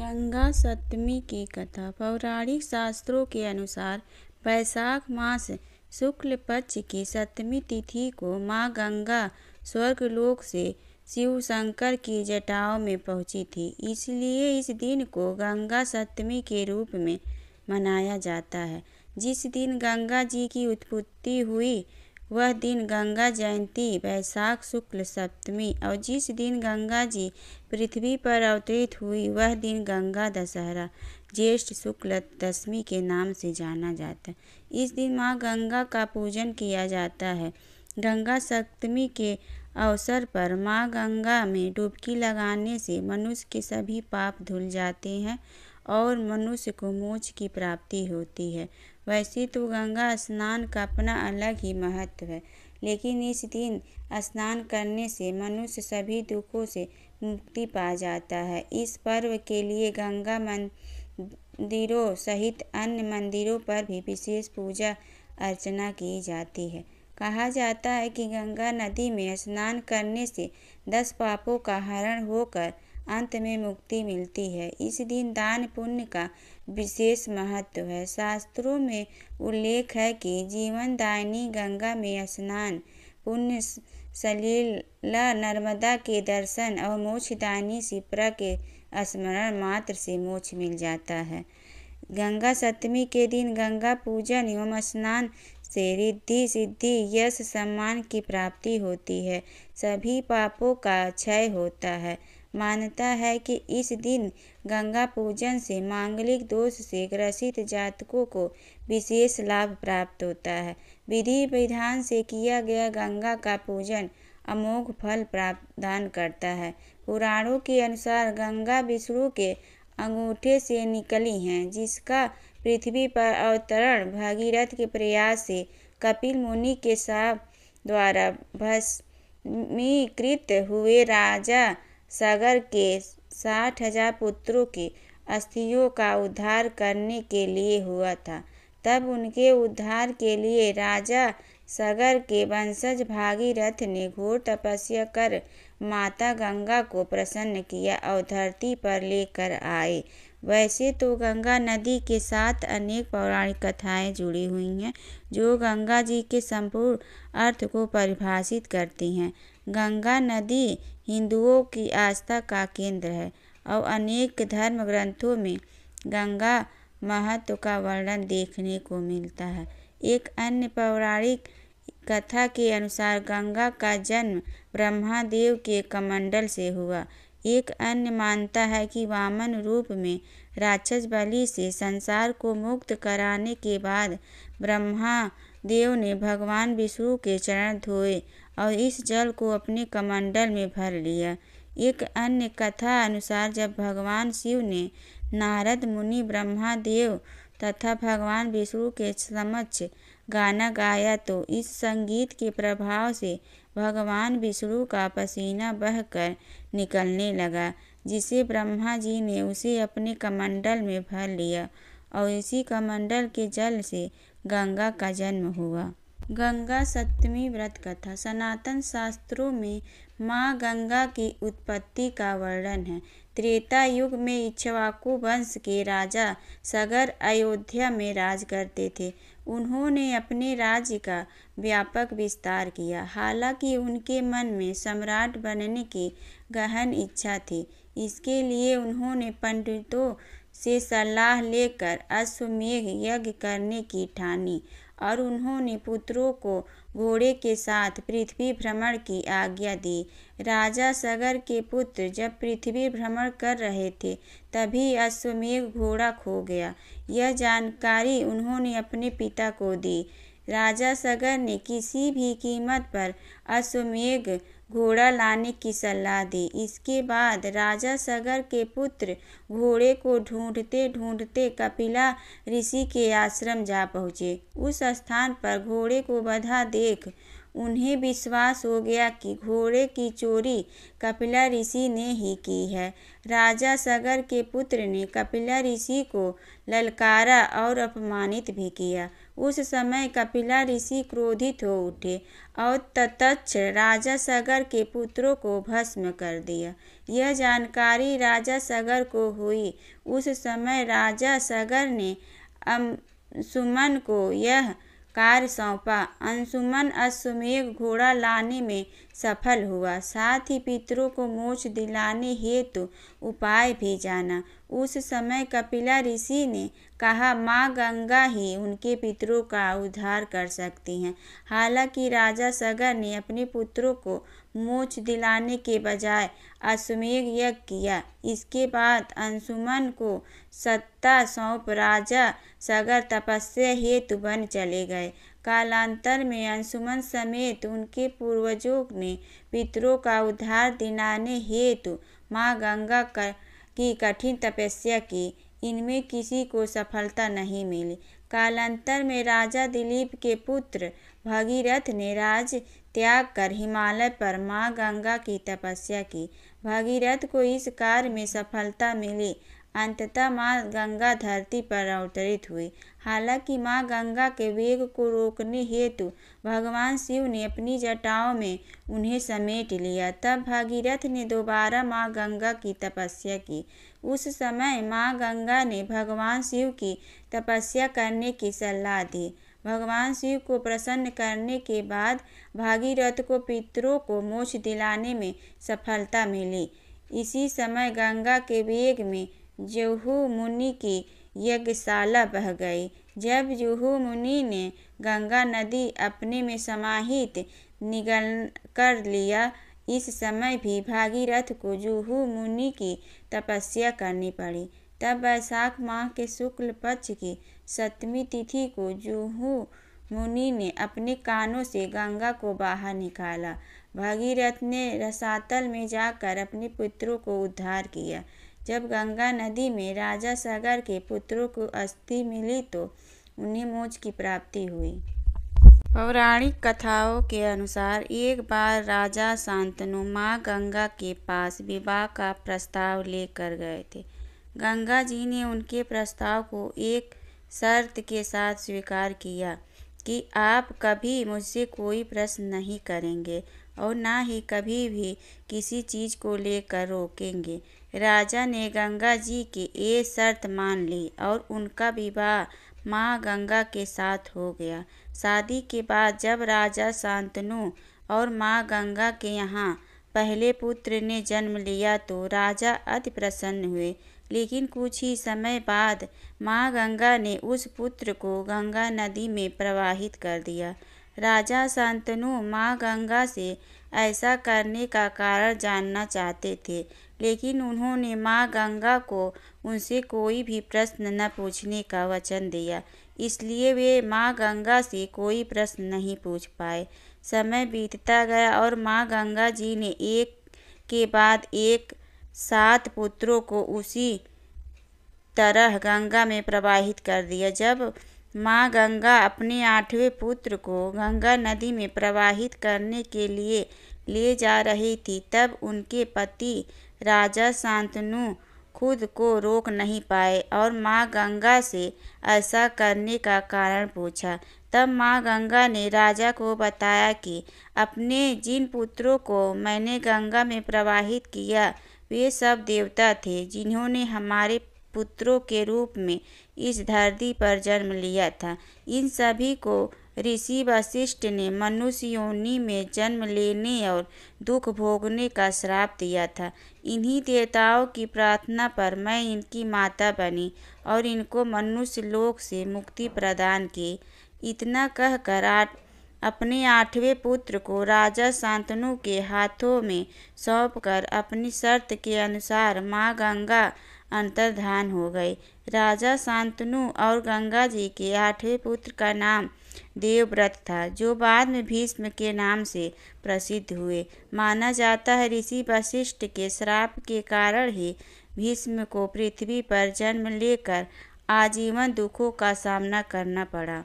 गंगा सप्तमी की कथा पौराणिक शास्त्रों के अनुसार वैशाख मास शुक्ल पक्ष की सप्तमी तिथि को माँ गंगा स्वर्गलोक से शिव शंकर की जटाओं में पहुंची थी इसलिए इस दिन को गंगा सप्तमी के रूप में मनाया जाता है जिस दिन गंगा जी की उत्पत्ति हुई वह दिन गंगा जयंती वैशाख शुक्ल सप्तमी और जिस दिन गंगा जी पृथ्वी पर अवतरित हुई वह दिन गंगा दशहरा ज्येष्ठ शुक्ल दशमी के नाम से जाना जाता है इस दिन माँ गंगा का पूजन किया जाता है गंगा सप्तमी के अवसर पर माँ गंगा में डुबकी लगाने से मनुष्य के सभी पाप धुल जाते हैं और मनुष्य को मोक्ष की प्राप्ति होती है वैसे तो गंगा स्नान का अपना अलग ही महत्व है लेकिन इस दिन स्नान करने से मनुष्य सभी दुखों से मुक्ति पा जाता है इस पर्व के लिए गंगा मंदिरों सहित अन्य मंदिरों पर भी विशेष पूजा अर्चना की जाती है कहा जाता है कि गंगा नदी में स्नान करने से दस पापों का हरण होकर अंत में मुक्ति मिलती है इस दिन दान पुण्य का विशेष महत्व है शास्त्रों में उल्लेख है कि जीवन दायनी गंगा में स्नान पुण्य सलीला नर्मदा के दर्शन और मोक्षदानी सिपरा के स्मरण मात्र से मोक्ष मिल जाता है गंगा सप्तमी के दिन गंगा पूजन एवं स्नान से रिद्धि सिद्धि यश सम्मान की प्राप्ति होती है सभी पापों का क्षय होता है मान्यता है कि इस दिन गंगा पूजन से मांगलिक दोष से ग्रसित जातकों को विशेष लाभ प्राप्त होता है विधि विधान से किया गया गंगा का पूजन अमोघ फल प्राप्त करता है पुराणों के अनुसार गंगा विष्णु के अंगूठे से निकली हैं जिसका पृथ्वी पर अवतरण भागीरथ के प्रयास से कपिल मुनि के साप द्वारा भस्मीकृत हुए राजा सागर के साठ हजार पुत्रों की अस्थियों का उद्धार करने के लिए हुआ था तब उनके उद्धार के लिए राजा सागर के वंशज भागीरथ ने घोर तपस्या कर माता गंगा को प्रसन्न किया और धरती पर लेकर आए वैसे तो गंगा नदी के साथ अनेक पौराणिक कथाएं जुड़ी हुई हैं जो गंगा जी के संपूर्ण अर्थ को परिभाषित करती हैं गंगा नदी हिंदुओं की आस्था का केंद्र है और अनेक धर्म ग्रंथों में गंगा महत्व का वर्णन देखने को मिलता है एक अन्य पौराणिक कथा के अनुसार गंगा का जन्म ब्रह्मा देव के कमंडल से हुआ एक अन्य मानता है कि वामन रूप में राक्षस बलि से संसार को मुक्त कराने के बाद ब्रह्मा देव ने भगवान विष्णु के चरण धोए और इस जल को अपने कमंडल में भर लिया एक अन्य कथा अनुसार जब भगवान शिव ने नारद मुनि ब्रह्मा देव तथा भगवान विष्णु के समक्ष गाना गाया तो इस संगीत के प्रभाव से भगवान विष्णु का पसीना बहकर निकलने लगा जिसे ब्रह्मा जी ने उसे अपने कमंडल में भर लिया और इसी कमंडल के जल से गंगा का जन्म हुआ गंगा सप्तमी व्रत कथा सनातन शास्त्रों में माँ गंगा की उत्पत्ति का वर्णन है त्रेता युग में इच्छवाकु वंश के राजा सगर अयोध्या में राज करते थे उन्होंने अपने राज्य का व्यापक विस्तार किया हालांकि उनके मन में सम्राट बनने की गहन इच्छा थी इसके लिए उन्होंने पंडितों से सलाह लेकर अश्वमेघ यज्ञ करने की ठानी और उन्होंने पुत्रों को घोड़े के साथ पृथ्वी भ्रमण की आज्ञा दी राजा सगर के पुत्र जब पृथ्वी भ्रमण कर रहे थे तभी अश्वमेघ घोड़ा खो गया यह जानकारी उन्होंने अपने पिता को दी राजा सगर ने किसी भी कीमत पर अश्वमेघ घोड़ा लाने की सलाह दी इसके बाद राजा सगर के पुत्र घोड़े को ढूंढते ढूंढते कपिला ऋषि के आश्रम जा पहुँचे उस स्थान पर घोड़े को बधा देख उन्हें विश्वास हो गया कि घोड़े की चोरी कपिला ऋषि ने ही की है राजा सगर के पुत्र ने कपिला ऋषि को ललकारा और अपमानित भी किया उस समय कपिला ऋषि क्रोधित हो उठे और तत्छ राजा सगर के पुत्रों को भस्म कर दिया यह जानकारी राजा सगर को हुई उस समय राजा सगर ने अंशुमन को यह कार्य सौंपा अंशुमन अश्वमेघ घोड़ा लाने में सफल हुआ साथ ही पितरों को मोच दिलाने हेतु तो उपाय भी जाना उस समय कपिला ऋषि ने कहा माँ गंगा ही उनके पितरों का उद्धार कर सकती हैं हालांकि राजा सगर ने अपने पुत्रों को मोच दिलाने के बजाय अश्वमेघ यज्ञ किया इसके बाद अंशुमन को सत्ता सौंप राजा सगर तपस्या हेतु बन चले गए कालांतर में अंशुमन समेत उनके पूर्वजों ने पितरों का उद्धार दिलाने हेतु माँ गंगा कर की कठिन तपस्या की इनमें किसी को सफलता नहीं मिली कालांतर में राजा दिलीप के पुत्र भगीरथ ने राज त्याग कर हिमालय पर माँ गंगा की तपस्या की भगीरथ को इस कार्य में सफलता मिली अंततः माँ गंगा धरती पर अवतरित हुई हालांकि माँ गंगा के वेग को रोकने हेतु भगवान शिव ने अपनी जटाओं में उन्हें समेट लिया तब भागीरथ ने दोबारा माँ गंगा की तपस्या की उस समय माँ गंगा ने भगवान शिव की तपस्या करने की सलाह दी भगवान शिव को प्रसन्न करने के बाद भागीरथ को पितरों को मोक्ष दिलाने में सफलता मिली इसी समय गंगा के वेग में जुहू मुनि की यज्ञशाला बह गई जब जुहू मुनि ने गंगा नदी अपने में समाहित निगल कर लिया इस समय भी भागीरथ को जुहू मुनि की तपस्या करनी पड़ी तब वैशाख माह के शुक्ल पक्ष की सप्तमी तिथि को जूहू मुनि ने अपने कानों से गंगा को बाहर निकाला भागीरथ ने रसातल में जाकर अपने पुत्रों को उद्धार किया जब गंगा नदी में राजा सागर के पुत्रों को अस्थि मिली तो उन्हें मोज की प्राप्ति हुई पौराणिक कथाओं के अनुसार एक बार राजा शांतनु माँ गंगा के पास विवाह का प्रस्ताव लेकर गए थे गंगा जी ने उनके प्रस्ताव को एक शर्त के साथ स्वीकार किया कि आप कभी मुझसे कोई प्रश्न नहीं करेंगे और ना ही कभी भी किसी चीज़ को लेकर रोकेंगे राजा ने गंगा जी की ये शर्त मान ली और उनका विवाह माँ गंगा के साथ हो गया शादी के बाद जब राजा शांतनु और माँ गंगा के यहाँ पहले पुत्र ने जन्म लिया तो राजा अति प्रसन्न हुए लेकिन कुछ ही समय बाद माँ गंगा ने उस पुत्र को गंगा नदी में प्रवाहित कर दिया राजा शांतनु माँ गंगा से ऐसा करने का कारण जानना चाहते थे लेकिन उन्होंने माँ गंगा को उनसे कोई भी प्रश्न न पूछने का वचन दिया इसलिए वे माँ गंगा से कोई प्रश्न नहीं पूछ पाए समय बीतता गया और माँ गंगा जी ने एक के बाद एक सात पुत्रों को उसी तरह गंगा में प्रवाहित कर दिया जब माँ गंगा अपने आठवें पुत्र को गंगा नदी में प्रवाहित करने के लिए ले जा रही थी तब उनके पति राजा शांतनु खुद को रोक नहीं पाए और माँ गंगा से ऐसा करने का कारण पूछा तब माँ गंगा ने राजा को बताया कि अपने जिन पुत्रों को मैंने गंगा में प्रवाहित किया वे सब देवता थे जिन्होंने हमारे पुत्रों के रूप में इस धरती पर जन्म लिया था इन सभी को ऋषि वशिष्ठ ने मनुष्य योनि में जन्म लेने और दुख भोगने का श्राप दिया था इन्हीं देवताओं की प्रार्थना पर मैं इनकी माता बनी और इनको मनुष्य लोक से मुक्ति प्रदान की इतना कहकर आठ अपने आठवें पुत्र को राजा शांतनु के हाथों में सौंपकर अपनी शर्त के अनुसार माँ गंगा अंतर्धान हो गए राजा शांतनु और गंगा जी के आठवें पुत्र का नाम देवव्रत था जो बाद में भीष्म के नाम से प्रसिद्ध हुए माना जाता है ऋषि वशिष्ठ के श्राप के कारण ही भीष्म को पृथ्वी पर जन्म लेकर आजीवन दुखों का सामना करना पड़ा